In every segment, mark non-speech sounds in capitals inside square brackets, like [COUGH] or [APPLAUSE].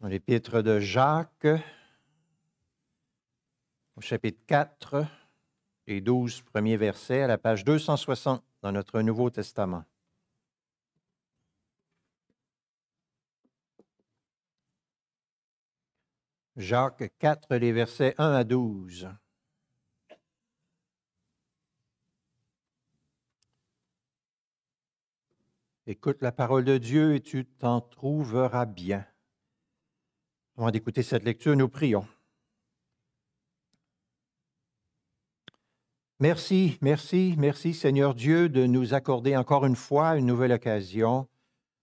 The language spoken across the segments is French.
Dans l'épître de Jacques, au chapitre 4, les 12 premiers versets, à la page 260 dans notre Nouveau Testament. Jacques 4, les versets 1 à 12. Écoute la parole de Dieu et tu t'en trouveras bien. Avant d'écouter cette lecture, nous prions. Merci, merci, merci Seigneur Dieu de nous accorder encore une fois une nouvelle occasion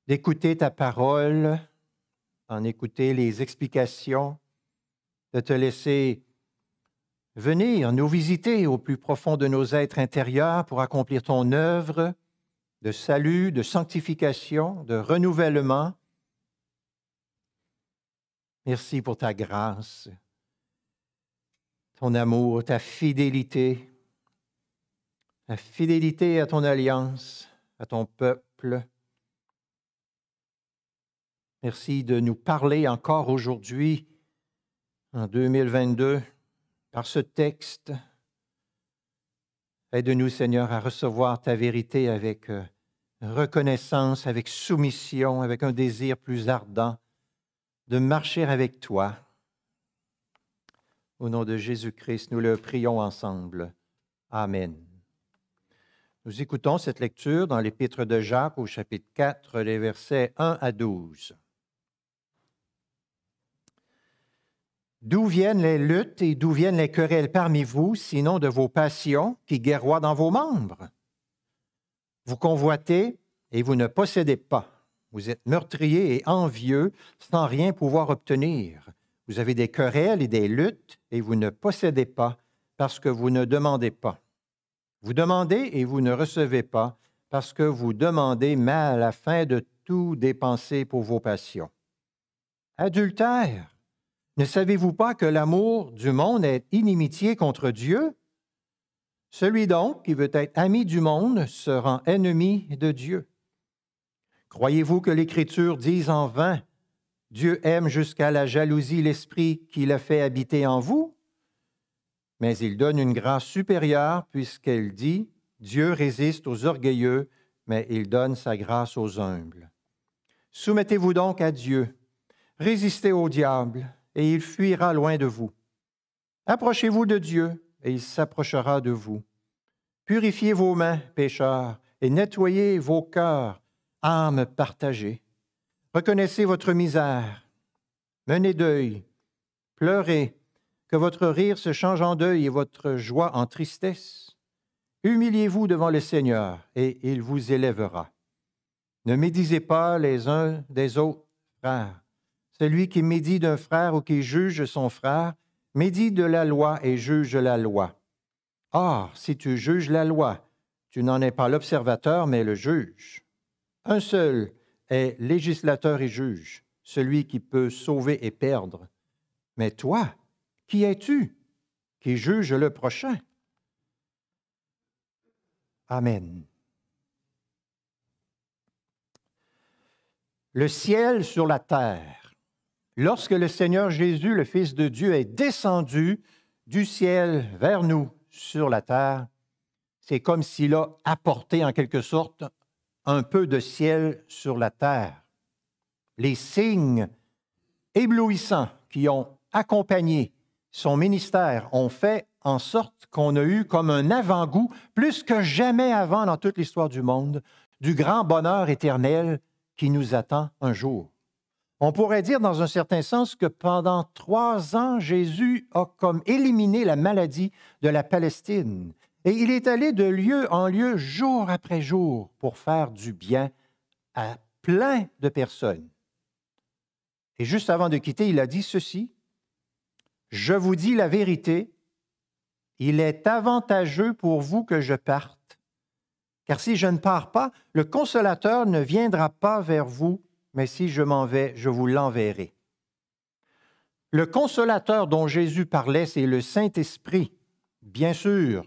d'écouter ta parole, d'en écouter les explications, de te laisser venir nous visiter au plus profond de nos êtres intérieurs pour accomplir ton œuvre de salut, de sanctification, de renouvellement Merci pour ta grâce, ton amour, ta fidélité, la fidélité à ton alliance, à ton peuple. Merci de nous parler encore aujourd'hui, en 2022, par ce texte. Aide-nous, Seigneur, à recevoir ta vérité avec euh, reconnaissance, avec soumission, avec un désir plus ardent de marcher avec toi. Au nom de Jésus-Christ, nous le prions ensemble. Amen. Nous écoutons cette lecture dans l'Épître de Jacques au chapitre 4, les versets 1 à 12. D'où viennent les luttes et d'où viennent les querelles parmi vous, sinon de vos passions qui guerroient dans vos membres? Vous convoitez et vous ne possédez pas. Vous êtes meurtrier et envieux sans rien pouvoir obtenir. Vous avez des querelles et des luttes et vous ne possédez pas parce que vous ne demandez pas. Vous demandez et vous ne recevez pas parce que vous demandez mal afin de tout dépenser pour vos passions. Adultère, ne savez-vous pas que l'amour du monde est inimitié contre Dieu? Celui donc qui veut être ami du monde se rend ennemi de Dieu. Croyez-vous que l'Écriture dise en vain Dieu aime jusqu'à la jalousie l'Esprit qui l'a fait habiter en vous Mais il donne une grâce supérieure puisqu'elle dit Dieu résiste aux orgueilleux, mais il donne sa grâce aux humbles. Soumettez-vous donc à Dieu, résistez au diable, et il fuira loin de vous. Approchez-vous de Dieu, et il s'approchera de vous. Purifiez vos mains, pécheurs, et nettoyez vos cœurs, âme partagée. Reconnaissez votre misère, menez deuil, pleurez, que votre rire se change en deuil et votre joie en tristesse. Humiliez-vous devant le Seigneur et il vous élèvera. Ne médisez pas les uns des autres, frères. Celui qui médit d'un frère ou qui juge son frère, médit de la loi et juge la loi. Or, si tu juges la loi, tu n'en es pas l'observateur, mais le juge. Un seul est législateur et juge, celui qui peut sauver et perdre. Mais toi, qui es-tu qui juge le prochain? Amen. Le ciel sur la terre. Lorsque le Seigneur Jésus, le Fils de Dieu, est descendu du ciel vers nous sur la terre, c'est comme s'il a apporté en quelque sorte un peu de ciel sur la terre. Les signes éblouissants qui ont accompagné son ministère ont fait en sorte qu'on a eu comme un avant-goût, plus que jamais avant dans toute l'histoire du monde, du grand bonheur éternel qui nous attend un jour. On pourrait dire dans un certain sens que pendant trois ans, Jésus a comme éliminé la maladie de la Palestine. Et il est allé de lieu en lieu jour après jour pour faire du bien à plein de personnes. Et juste avant de quitter, il a dit ceci, Je vous dis la vérité, il est avantageux pour vous que je parte, car si je ne pars pas, le consolateur ne viendra pas vers vous, mais si je m'en vais, je vous l'enverrai. Le consolateur dont Jésus parlait, c'est le Saint-Esprit, bien sûr,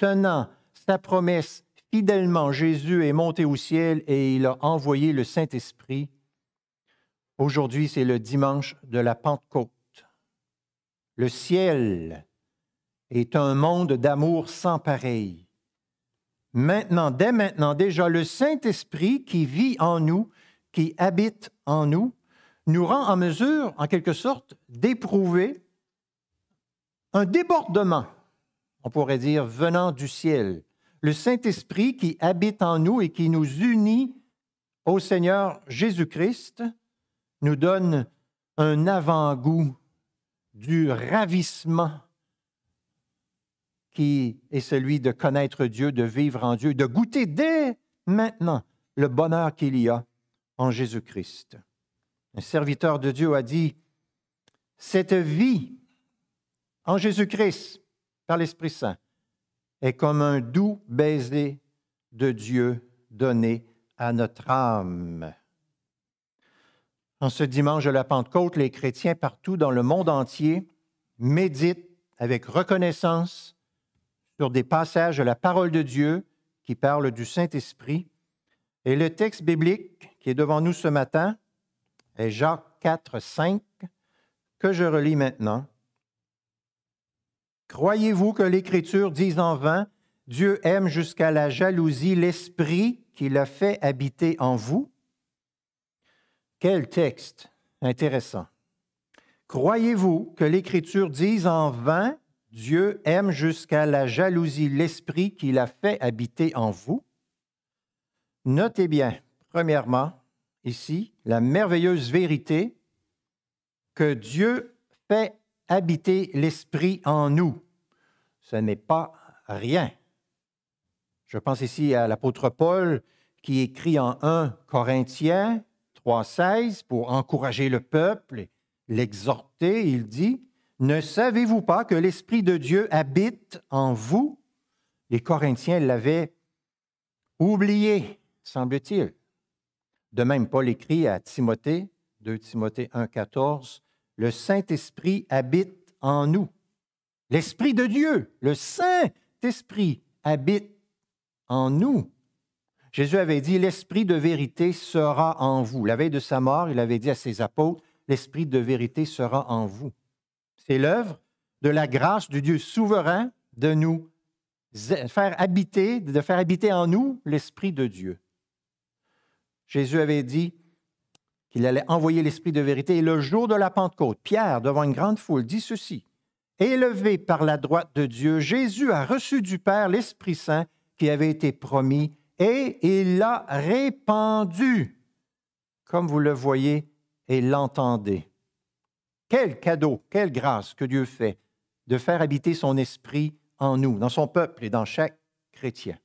tenant sa promesse fidèlement, Jésus est monté au ciel et il a envoyé le Saint-Esprit. Aujourd'hui, c'est le dimanche de la Pentecôte. Le ciel est un monde d'amour sans pareil. Maintenant, dès maintenant, déjà, le Saint-Esprit qui vit en nous, qui habite en nous, nous rend en mesure, en quelque sorte, d'éprouver un débordement on pourrait dire venant du ciel, le Saint-Esprit qui habite en nous et qui nous unit au Seigneur Jésus-Christ, nous donne un avant-goût du ravissement qui est celui de connaître Dieu, de vivre en Dieu, de goûter dès maintenant le bonheur qu'il y a en Jésus-Christ. Un serviteur de Dieu a dit, cette vie en Jésus-Christ par l'Esprit Saint est comme un doux baiser de Dieu donné à notre âme. En ce dimanche de la Pentecôte, les chrétiens partout dans le monde entier méditent avec reconnaissance sur des passages de la parole de Dieu qui parlent du Saint-Esprit. Et le texte biblique qui est devant nous ce matin est Jacques 4, 5, que je relis maintenant. Croyez-vous que l'Écriture dise en vain, Dieu aime jusqu'à la jalousie l'Esprit qui a fait habiter en vous? Quel texte intéressant. Croyez-vous que l'Écriture dise en vain, Dieu aime jusqu'à la jalousie l'Esprit qu'il a fait habiter en vous? Notez bien, premièrement, ici, la merveilleuse vérité que Dieu fait habiter l'Esprit en nous. Ce n'est pas rien. Je pense ici à l'apôtre Paul qui écrit en 1 Corinthiens 3.16 pour encourager le peuple, l'exhorter. Il dit, Ne savez-vous pas que l'Esprit de Dieu habite en vous? Les Corinthiens l'avaient oublié, semble-t-il. De même, Paul écrit à Timothée, 2 Timothée 1.14, le Saint-Esprit habite en nous. L'Esprit de Dieu, le Saint-Esprit habite en nous. Jésus avait dit, l'Esprit de vérité sera en vous. La veille de sa mort, il avait dit à ses apôtres, l'Esprit de vérité sera en vous. C'est l'œuvre de la grâce du Dieu souverain de nous faire habiter, de faire habiter en nous l'Esprit de Dieu. Jésus avait dit, qu'il allait envoyer l'Esprit de vérité. Et le jour de la Pentecôte, Pierre, devant une grande foule, dit ceci. Élevé par la droite de Dieu, Jésus a reçu du Père l'Esprit Saint qui avait été promis et il l'a répandu, comme vous le voyez et l'entendez. Quel cadeau, quelle grâce que Dieu fait de faire habiter son esprit en nous, dans son peuple et dans chaque chrétien.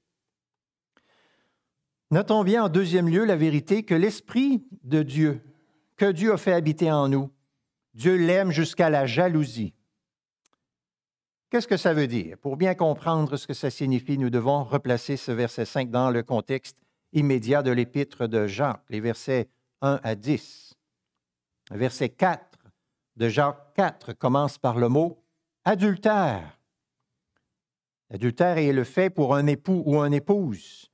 Notons bien en deuxième lieu la vérité que l'Esprit de Dieu, que Dieu a fait habiter en nous, Dieu l'aime jusqu'à la jalousie. Qu'est-ce que ça veut dire? Pour bien comprendre ce que ça signifie, nous devons replacer ce verset 5 dans le contexte immédiat de l'épître de Jacques, les versets 1 à 10. Verset 4 de Jacques 4 commence par le mot adultère. L'adultère est le fait pour un époux ou une épouse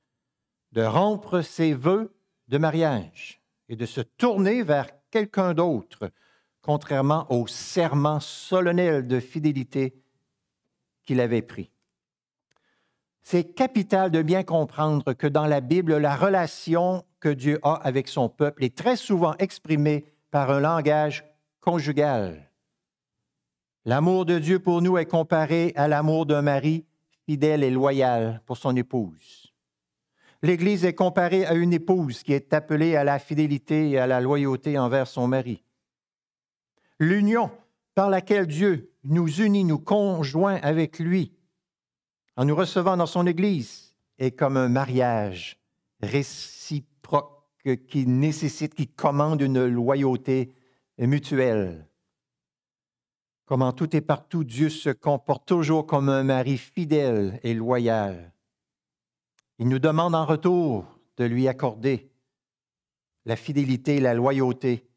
de rompre ses vœux de mariage et de se tourner vers quelqu'un d'autre, contrairement au serment solennel de fidélité qu'il avait pris. C'est capital de bien comprendre que dans la Bible, la relation que Dieu a avec son peuple est très souvent exprimée par un langage conjugal. L'amour de Dieu pour nous est comparé à l'amour d'un mari fidèle et loyal pour son épouse l'Église est comparée à une épouse qui est appelée à la fidélité et à la loyauté envers son mari. L'union par laquelle Dieu nous unit, nous conjoint avec lui, en nous recevant dans son Église, est comme un mariage réciproque qui nécessite, qui commande une loyauté mutuelle. Comme en tout et partout, Dieu se comporte toujours comme un mari fidèle et loyal. Il nous demande en retour de lui accorder la fidélité et la loyauté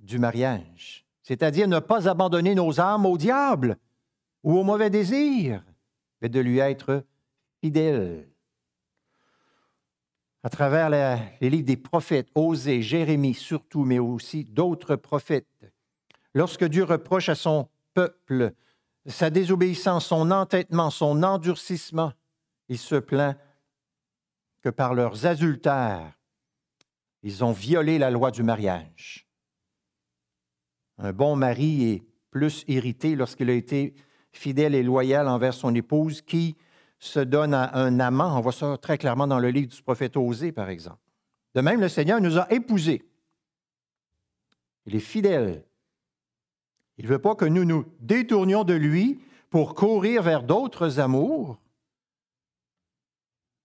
du mariage, c'est-à-dire ne pas abandonner nos âmes au diable ou au mauvais désir, mais de lui être fidèle. À travers les livres des prophètes, Osée, Jérémie surtout, mais aussi d'autres prophètes, lorsque Dieu reproche à son peuple sa désobéissance, son entêtement, son endurcissement, il se plaint que par leurs adultères, ils ont violé la loi du mariage. Un bon mari est plus irrité lorsqu'il a été fidèle et loyal envers son épouse qui se donne à un amant. On voit ça très clairement dans le livre du prophète Osée, par exemple. De même, le Seigneur nous a épousés. Il est fidèle. Il ne veut pas que nous nous détournions de lui pour courir vers d'autres amours,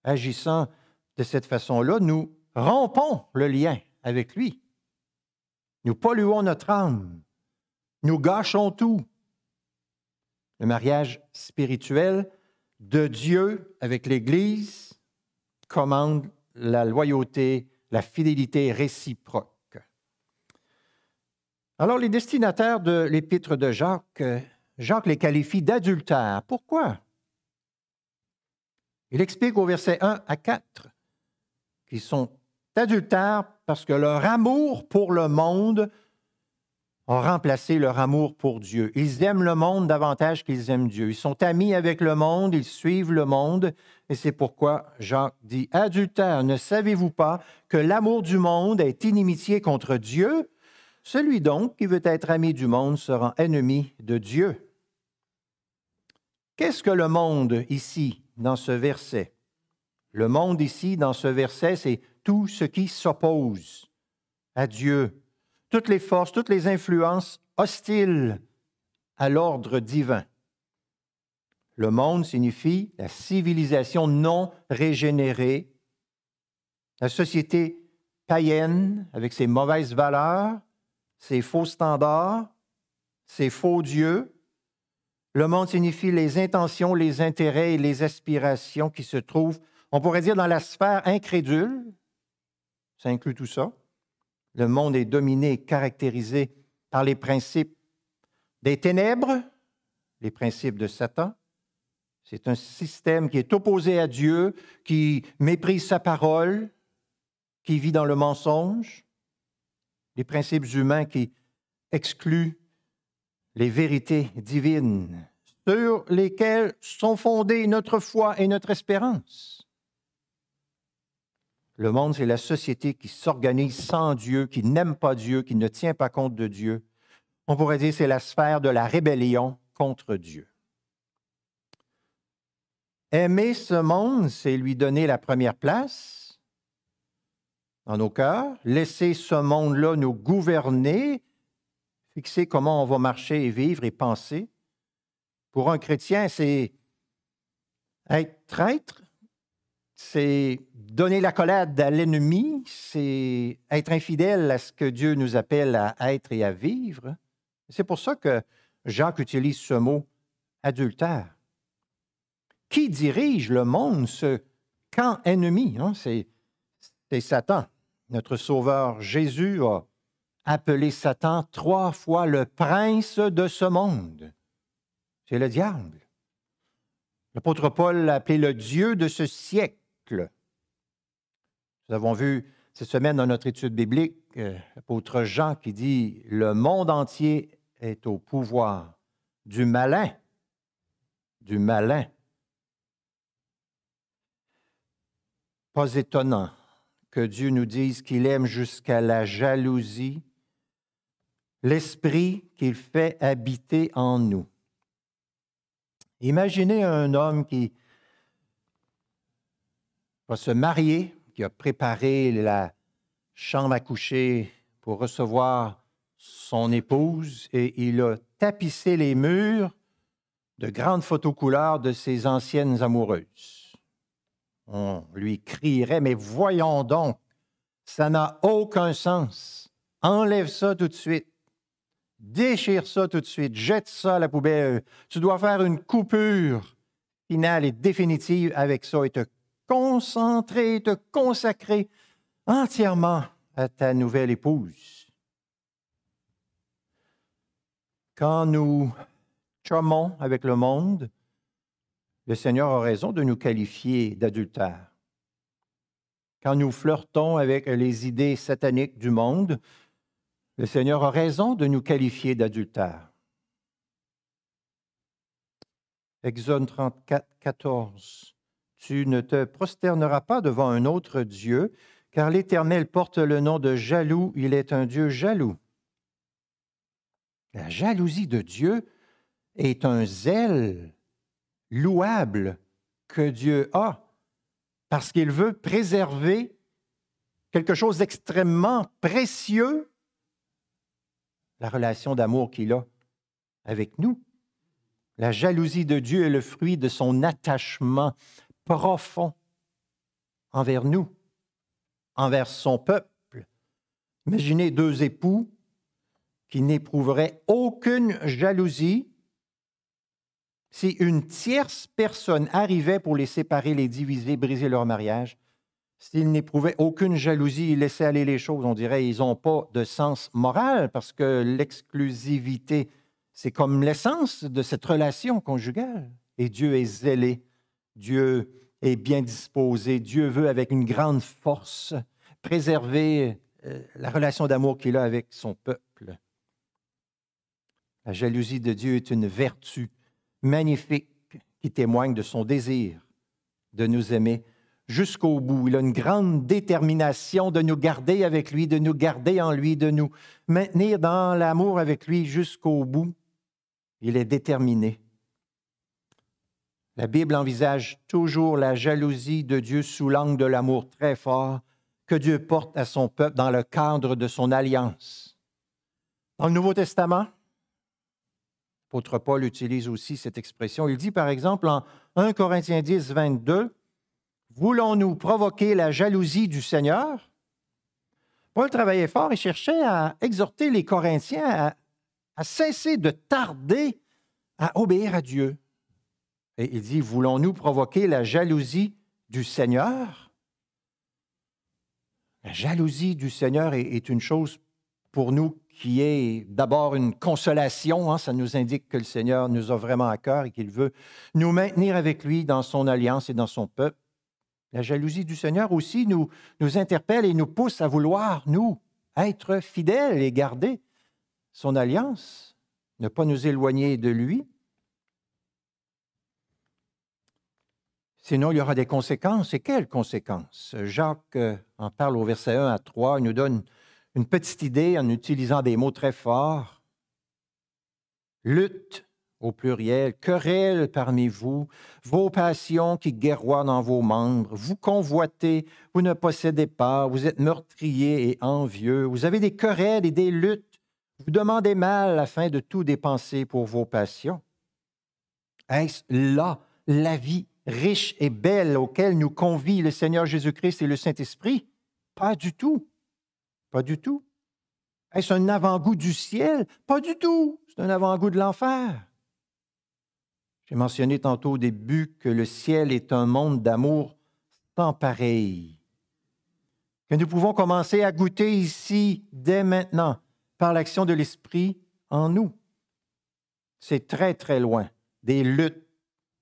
agissant de cette façon-là, nous rompons le lien avec lui. Nous polluons notre âme. Nous gâchons tout. Le mariage spirituel de Dieu avec l'Église commande la loyauté, la fidélité réciproque. Alors les destinataires de l'épître de Jacques, Jacques les qualifie d'adultères. Pourquoi? Il explique au verset 1 à 4. Ils sont adultères parce que leur amour pour le monde a remplacé leur amour pour Dieu. Ils aiment le monde davantage qu'ils aiment Dieu. Ils sont amis avec le monde, ils suivent le monde, et c'est pourquoi Jacques dit, Adultère, ne savez-vous pas que l'amour du monde est inimitié contre Dieu Celui donc qui veut être ami du monde sera ennemi de Dieu. Qu'est-ce que le monde ici, dans ce verset le monde ici, dans ce verset, c'est tout ce qui s'oppose à Dieu, toutes les forces, toutes les influences hostiles à l'ordre divin. Le monde signifie la civilisation non régénérée, la société païenne avec ses mauvaises valeurs, ses faux standards, ses faux dieux. Le monde signifie les intentions, les intérêts et les aspirations qui se trouvent on pourrait dire dans la sphère incrédule, ça inclut tout ça, le monde est dominé et caractérisé par les principes des ténèbres, les principes de Satan. C'est un système qui est opposé à Dieu, qui méprise sa parole, qui vit dans le mensonge, les principes humains qui excluent les vérités divines sur lesquelles sont fondées notre foi et notre espérance. Le monde, c'est la société qui s'organise sans Dieu, qui n'aime pas Dieu, qui ne tient pas compte de Dieu. On pourrait dire c'est la sphère de la rébellion contre Dieu. Aimer ce monde, c'est lui donner la première place dans nos cœurs, laisser ce monde-là nous gouverner, fixer comment on va marcher et vivre et penser. Pour un chrétien, c'est être traître, c'est donner la collade à l'ennemi, c'est être infidèle à ce que Dieu nous appelle à être et à vivre. C'est pour ça que Jacques utilise ce mot adultère. Qui dirige le monde, ce camp ennemi? Hein? C'est, Satan. Notre Sauveur Jésus a appelé Satan trois fois le prince de ce monde. C'est le diable. L'apôtre Paul l'a appelé le Dieu de ce siècle. Nous avons vu cette semaine dans notre étude biblique euh, l'apôtre Jean qui dit Le monde entier est au pouvoir du malin, du malin. Pas étonnant que Dieu nous dise qu'il aime jusqu'à la jalousie l'esprit qu'il fait habiter en nous. Imaginez un homme qui va se marier, qui a préparé la chambre à coucher pour recevoir son épouse et il a tapissé les murs de grandes photos couleurs de ses anciennes amoureuses. On lui crierait, mais voyons donc, ça n'a aucun sens. Enlève ça tout de suite. Déchire ça tout de suite. Jette ça à la poubelle. Tu dois faire une coupure finale et définitive avec ça et te concentrer, te consacrer entièrement à ta nouvelle épouse. Quand nous charmons avec le monde, le Seigneur a raison de nous qualifier d'adultère. Quand nous flirtons avec les idées sataniques du monde, le Seigneur a raison de nous qualifier d'adultère. Exode 34, 14. Tu ne te prosterneras pas devant un autre Dieu, car l'Éternel porte le nom de jaloux, il est un Dieu jaloux. La jalousie de Dieu est un zèle louable que Dieu a, parce qu'il veut préserver quelque chose d'extrêmement précieux, la relation d'amour qu'il a avec nous. La jalousie de Dieu est le fruit de son attachement profond envers nous, envers son peuple. Imaginez deux époux qui n'éprouveraient aucune jalousie si une tierce personne arrivait pour les séparer, les diviser, briser leur mariage. S'ils n'éprouvaient aucune jalousie, ils laissaient aller les choses. On dirait ils n'ont pas de sens moral parce que l'exclusivité, c'est comme l'essence de cette relation conjugale. Et Dieu est zélé Dieu est bien disposé. Dieu veut, avec une grande force, préserver euh, la relation d'amour qu'il a avec son peuple. La jalousie de Dieu est une vertu magnifique qui témoigne de son désir de nous aimer jusqu'au bout. Il a une grande détermination de nous garder avec lui, de nous garder en lui, de nous maintenir dans l'amour avec lui jusqu'au bout. Il est déterminé. La Bible envisage toujours la jalousie de Dieu sous l'angle de l'amour très fort que Dieu porte à son peuple dans le cadre de son alliance. Dans le Nouveau Testament, l'apôtre Paul utilise aussi cette expression. Il dit par exemple en 1 Corinthiens 10, 22, Voulons-nous provoquer la jalousie du Seigneur? Paul travaillait fort et cherchait à exhorter les Corinthiens à, à cesser de tarder à obéir à Dieu et il dit, voulons-nous provoquer la jalousie du Seigneur? La jalousie du Seigneur est, une chose pour nous qui est d'abord une consolation. Hein. ça nous indique que le Seigneur nous a vraiment à cœur et qu'il veut nous maintenir avec lui dans son alliance et dans son peuple. La jalousie du Seigneur aussi nous, nous interpelle et nous pousse à vouloir, nous, être fidèles et garder son alliance, ne pas nous éloigner de lui. Sinon, il y aura des conséquences. Et quelles conséquences? Jacques euh, en parle au verset 1 à 3. Il nous donne une petite idée en utilisant des mots très forts. Lutte au pluriel, querelle parmi vous, vos passions qui guerroient dans vos membres, vous convoitez, vous ne possédez pas, vous êtes meurtriers et envieux, vous avez des querelles et des luttes, vous demandez mal afin de tout dépenser pour vos passions. Est-ce là la vie riche et belle auquel nous convie le Seigneur Jésus-Christ et le Saint-Esprit? Pas du tout. Pas du tout. Est-ce un avant-goût du ciel? Pas du tout. C'est un avant-goût de l'enfer. J'ai mentionné tantôt au début que le ciel est un monde d'amour sans pareil, que nous pouvons commencer à goûter ici, dès maintenant, par l'action de l'Esprit en nous. C'est très, très loin des luttes,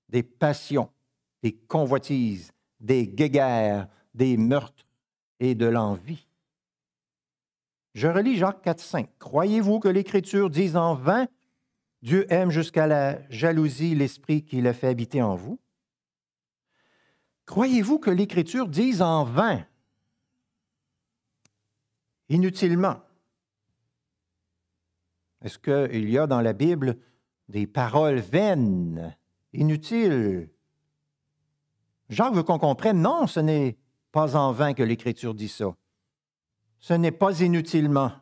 des passions, des convoitises, des guéguerres, des meurtres et de l'envie. Je relis Jacques 4, 5. Croyez-vous que l'Écriture dise en vain Dieu aime jusqu'à la jalousie l'esprit qui l'a fait habiter en vous? Croyez-vous que l'Écriture dise en vain, inutilement? Est-ce qu'il y a dans la Bible des paroles vaines, inutiles, Jacques veut qu'on comprenne, non, ce n'est pas en vain que l'Écriture dit ça. Ce n'est pas inutilement.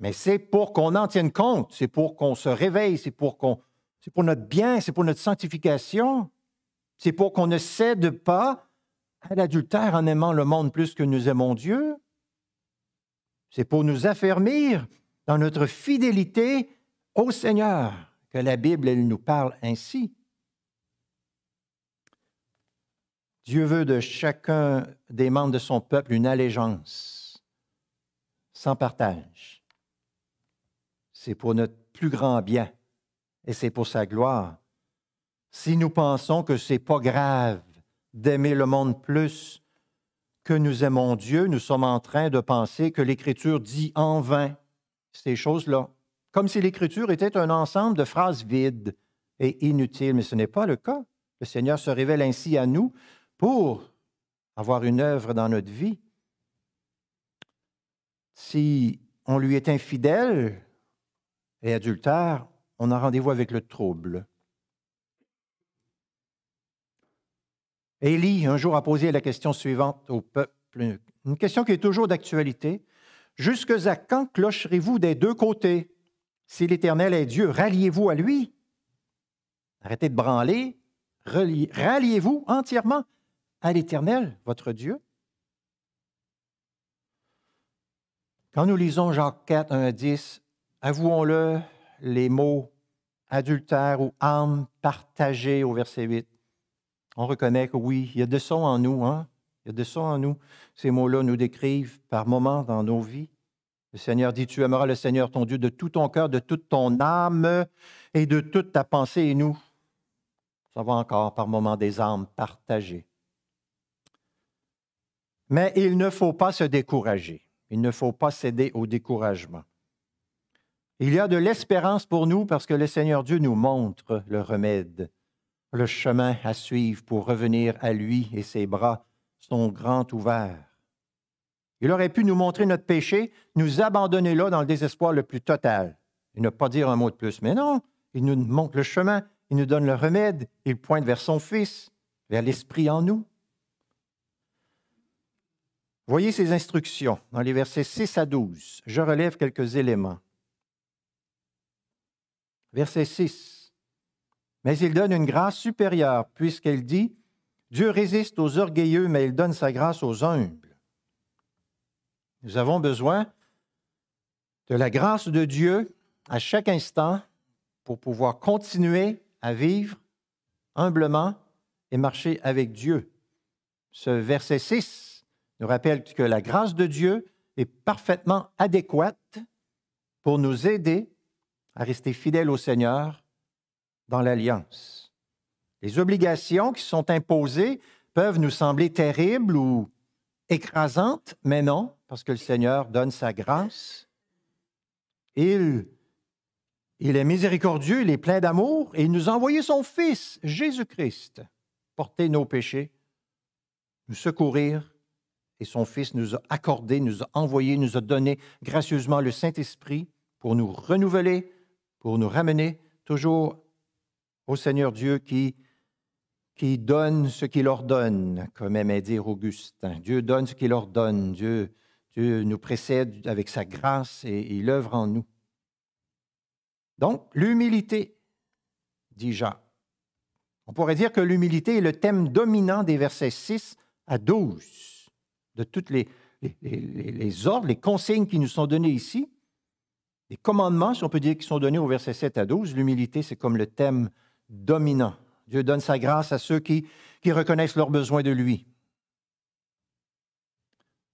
Mais c'est pour qu'on en tienne compte, c'est pour qu'on se réveille, c'est pour qu'on c'est pour notre bien, c'est pour notre sanctification. C'est pour qu'on ne cède pas à l'adultère en aimant le monde plus que nous aimons Dieu. C'est pour nous affermir dans notre fidélité au Seigneur que la Bible elle nous parle ainsi. Dieu veut de chacun des membres de son peuple une allégeance sans partage. C'est pour notre plus grand bien et c'est pour sa gloire. Si nous pensons que c'est pas grave d'aimer le monde plus que nous aimons Dieu, nous sommes en train de penser que l'Écriture dit en vain ces choses-là, comme si l'Écriture était un ensemble de phrases vides et inutiles, mais ce n'est pas le cas. Le Seigneur se révèle ainsi à nous pour avoir une œuvre dans notre vie. Si on lui est infidèle et adultère, on a rendez-vous avec le trouble. Élie, un jour, a posé la question suivante au peuple, une question qui est toujours d'actualité. Jusque à quand clocherez-vous des deux côtés? Si l'Éternel est Dieu, ralliez-vous à lui. Arrêtez de branler, ralliez-vous entièrement à l'Éternel, votre Dieu. Quand nous lisons Jean 4, 1 10, avouons-le, les mots adultère ou âme partagée au verset 8. On reconnaît que oui, il y a de sons en nous, hein? Il y a de son en nous. Ces mots-là nous décrivent par moments dans nos vies. Le Seigneur dit, tu aimeras le Seigneur ton Dieu de tout ton cœur, de toute ton âme et de toute ta pensée et nous. Ça va encore par moments des âmes partagées. Mais il ne faut pas se décourager. Il ne faut pas céder au découragement. Il y a de l'espérance pour nous parce que le Seigneur Dieu nous montre le remède, le chemin à suivre pour revenir à lui et ses bras sont grands ouverts. Il aurait pu nous montrer notre péché, nous abandonner là dans le désespoir le plus total et ne pas dire un mot de plus. Mais non, il nous montre le chemin, il nous donne le remède, il pointe vers son Fils, vers l'Esprit en nous. Voyez ces instructions dans les versets 6 à 12. Je relève quelques éléments. Verset 6. Mais il donne une grâce supérieure, puisqu'elle dit, Dieu résiste aux orgueilleux, mais il donne sa grâce aux humbles. Nous avons besoin de la grâce de Dieu à chaque instant pour pouvoir continuer à vivre humblement et marcher avec Dieu. Ce verset 6 nous rappelle que la grâce de Dieu est parfaitement adéquate pour nous aider à rester fidèles au Seigneur dans l'alliance. Les obligations qui sont imposées peuvent nous sembler terribles ou écrasantes, mais non, parce que le Seigneur donne sa grâce. Il, il est miséricordieux, il est plein d'amour, et il nous a envoyé son Fils, Jésus-Christ, porter nos péchés, nous secourir et son Fils nous a accordé, nous a envoyé, nous a donné gracieusement le Saint-Esprit pour nous renouveler, pour nous ramener toujours au Seigneur Dieu qui, qui donne ce qu'il ordonne, comme aimait dire Augustin. Dieu donne ce qu'il ordonne. Dieu, Dieu nous précède avec sa grâce et il œuvre en nous. Donc, l'humilité, dit Jean. On pourrait dire que l'humilité est le thème dominant des versets 6 à 12 de toutes les, ordres, les consignes qui nous sont données ici, les commandements, si on peut dire, qui sont donnés au verset 7 à 12, l'humilité, c'est comme le thème dominant. Dieu donne sa grâce à ceux qui, qui reconnaissent leurs besoins de lui.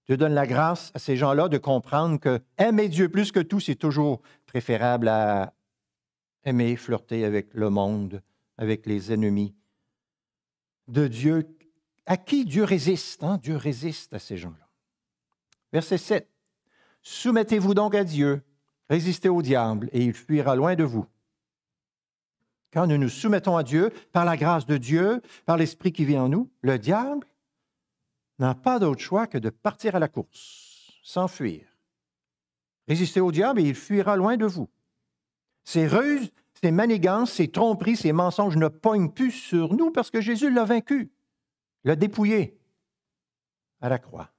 Dieu donne la grâce à ces gens-là de comprendre que aimer Dieu plus que tout, c'est toujours préférable à aimer flirter avec le monde, avec les ennemis de Dieu à qui Dieu résiste hein? Dieu résiste à ces gens-là. Verset 7. Soumettez-vous donc à Dieu, résistez au diable, et il fuira loin de vous. Quand nous nous soumettons à Dieu, par la grâce de Dieu, par l'Esprit qui vit en nous, le diable n'a pas d'autre choix que de partir à la course, s'enfuir. Résistez au diable et il fuira loin de vous. Ces ruses, ces manigances, ces tromperies, ces mensonges ne poignent plus sur nous parce que Jésus l'a vaincu. Le dépouillé à la croix.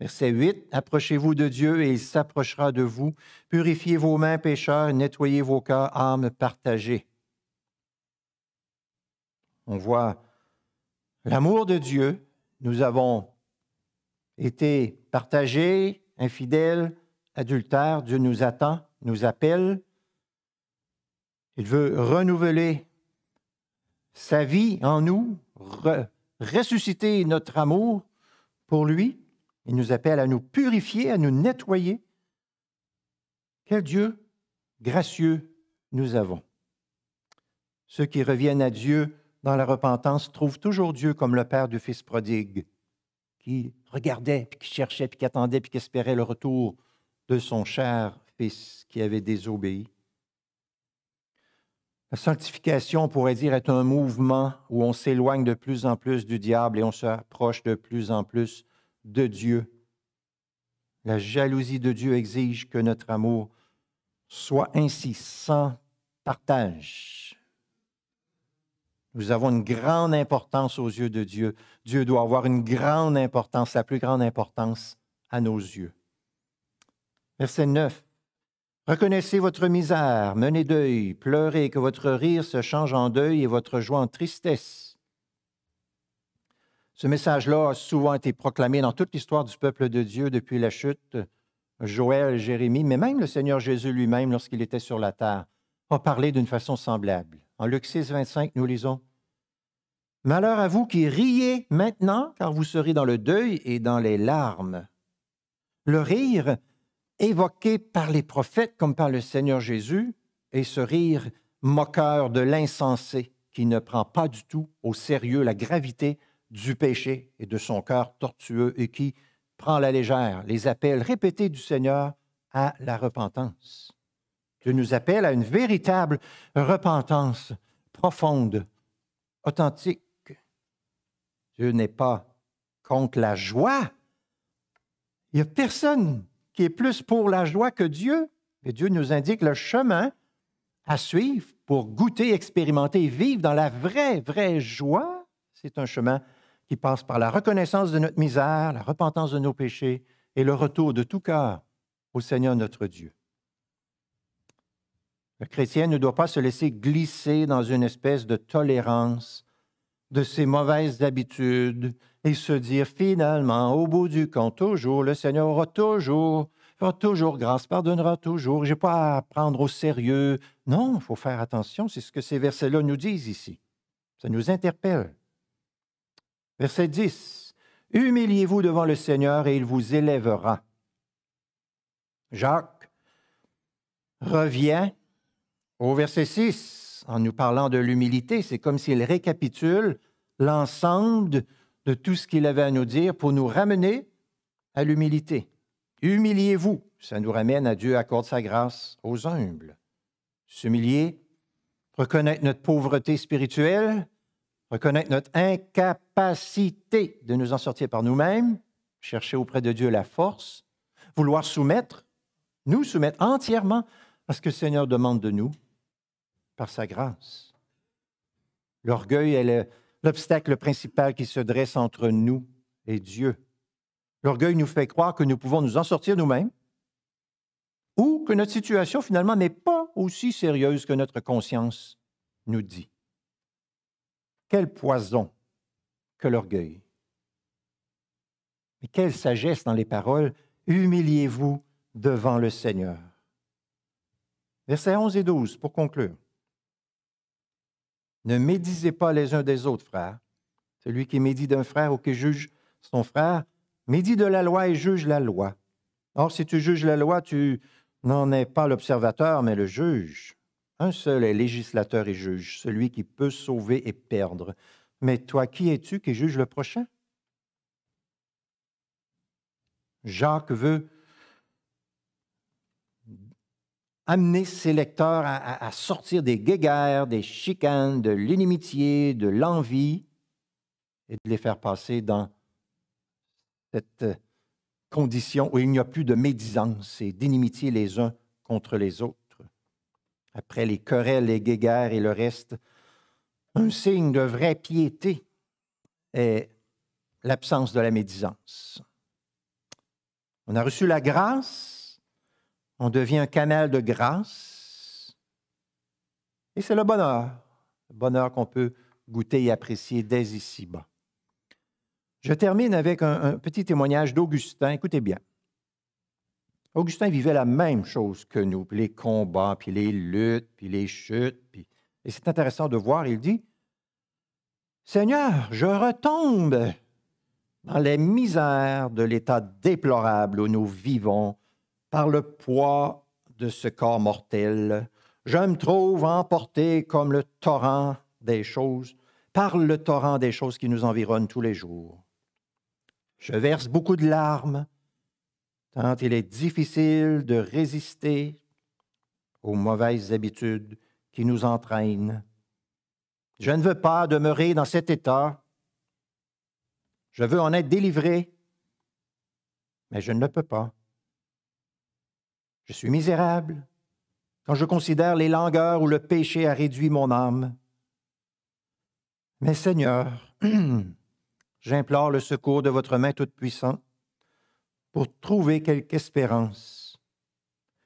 Verset 8, Approchez-vous de Dieu et il s'approchera de vous. Purifiez vos mains, pécheurs, nettoyez vos cœurs, âmes partagées. On voit l'amour de Dieu. Nous avons été partagés, infidèles, adultères. Dieu nous attend, nous appelle. Il veut renouveler sa vie en nous, ressusciter notre amour pour lui. Il nous appelle à nous purifier, à nous nettoyer. Quel Dieu gracieux nous avons. Ceux qui reviennent à Dieu dans la repentance trouvent toujours Dieu comme le Père du Fils prodigue, qui regardait, puis qui cherchait, puis qui attendait, puis qui espérait le retour de son cher Fils qui avait désobéi. La sanctification, on pourrait dire, est un mouvement où on s'éloigne de plus en plus du diable et on s'approche de plus en plus de Dieu. La jalousie de Dieu exige que notre amour soit ainsi sans partage. Nous avons une grande importance aux yeux de Dieu. Dieu doit avoir une grande importance, la plus grande importance à nos yeux. Verset 9. Reconnaissez votre misère, menez deuil, pleurez, que votre rire se change en deuil et votre joie en tristesse. Ce message-là a souvent été proclamé dans toute l'histoire du peuple de Dieu depuis la chute, Joël, Jérémie, mais même le Seigneur Jésus lui-même, lorsqu'il était sur la terre, a parlé d'une façon semblable. En Luc 6, 25, nous lisons Malheur à vous qui riez maintenant, car vous serez dans le deuil et dans les larmes. Le rire, évoqué par les prophètes comme par le Seigneur Jésus, et ce rire moqueur de l'insensé qui ne prend pas du tout au sérieux la gravité du péché et de son cœur tortueux et qui prend la légère les appels répétés du Seigneur à la repentance. Dieu nous appelle à une véritable repentance profonde, authentique. Dieu n'est pas contre la joie. Il n'y a personne qui est plus pour la joie que Dieu. Et Dieu nous indique le chemin à suivre pour goûter, expérimenter et vivre dans la vraie, vraie joie. C'est un chemin qui passe par la reconnaissance de notre misère, la repentance de nos péchés et le retour de tout cœur au Seigneur notre Dieu. Le chrétien ne doit pas se laisser glisser dans une espèce de tolérance de ses mauvaises habitudes, et se dire finalement, au bout du compte, toujours, le Seigneur aura toujours, fera toujours grâce, pardonnera toujours. Je n'ai pas à prendre au sérieux. Non, il faut faire attention. C'est ce que ces versets-là nous disent ici. Ça nous interpelle. Verset 10. Humiliez-vous devant le Seigneur et il vous élèvera. Jacques revient au verset 6 en nous parlant de l'humilité. C'est comme s'il récapitule l'ensemble de tout ce qu'il avait à nous dire pour nous ramener à l'humilité. Humiliez-vous, ça nous ramène à Dieu accorde sa grâce aux humbles. S'humilier, reconnaître notre pauvreté spirituelle, reconnaître notre incapacité de nous en sortir par nous-mêmes, chercher auprès de Dieu la force, vouloir soumettre, nous soumettre entièrement à ce que le Seigneur demande de nous par sa grâce. L'orgueil est le l'obstacle principal qui se dresse entre nous et Dieu. L'orgueil nous fait croire que nous pouvons nous en sortir nous-mêmes ou que notre situation finalement n'est pas aussi sérieuse que notre conscience nous dit. Quel poison que l'orgueil. Mais quelle sagesse dans les paroles, humiliez-vous devant le Seigneur. Versets 11 et 12 pour conclure. Ne médisez pas les uns des autres, frères. Celui qui médit d'un frère ou qui juge son frère, médit de la loi et juge la loi. Or, si tu juges la loi, tu n'en es pas l'observateur, mais le juge. Un seul est législateur et juge, celui qui peut sauver et perdre. Mais toi, qui es-tu qui juge le prochain? Jacques veut amener ses lecteurs à, à sortir des guéguerres, des chicanes, de l'inimitié, de l'envie, et de les faire passer dans cette euh, condition où il n'y a plus de médisance et d'inimitié les uns contre les autres. Après les querelles, les guéguerres et le reste, un signe de vraie piété est l'absence de la médisance. On a reçu la grâce on devient un canal de grâce. Et c'est le bonheur, le bonheur qu'on peut goûter et apprécier dès ici-bas. Je termine avec un, petit témoignage d'Augustin. Écoutez bien. Augustin vivait la même chose que nous, les combats, puis les luttes, puis les chutes. Et c'est intéressant de voir, il dit, Seigneur, je retombe dans les misères de l'état déplorable où nous vivons par le poids de ce corps mortel. Je me trouve emporté comme le torrent des choses, par le torrent des choses qui nous environnent tous les jours. Je verse beaucoup de larmes, tant il est difficile de résister aux mauvaises habitudes qui nous entraînent. Je ne veux pas demeurer dans cet état. Je veux en être délivré, mais je ne le peux pas. Je suis misérable quand je considère les langueurs où le péché a réduit mon âme. Mais Seigneur, [CLEARS THROAT] j'implore le secours de votre main toute-puissante pour trouver quelque espérance.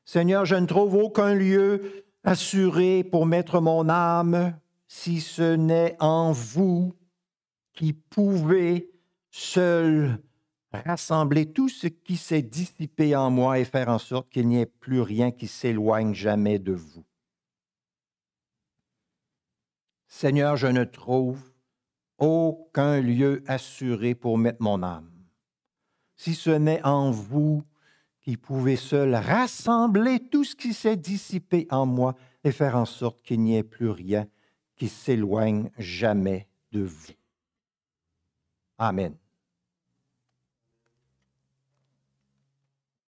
Seigneur, je ne trouve aucun lieu assuré pour mettre mon âme si ce n'est en vous qui pouvez seul rassembler tout ce qui s'est dissipé en moi et faire en sorte qu'il n'y ait plus rien qui s'éloigne jamais de vous. Seigneur, je ne trouve aucun lieu assuré pour mettre mon âme. Si ce n'est en vous qui pouvez seul rassembler tout ce qui s'est dissipé en moi et faire en sorte qu'il n'y ait plus rien qui s'éloigne jamais de vous. Amen.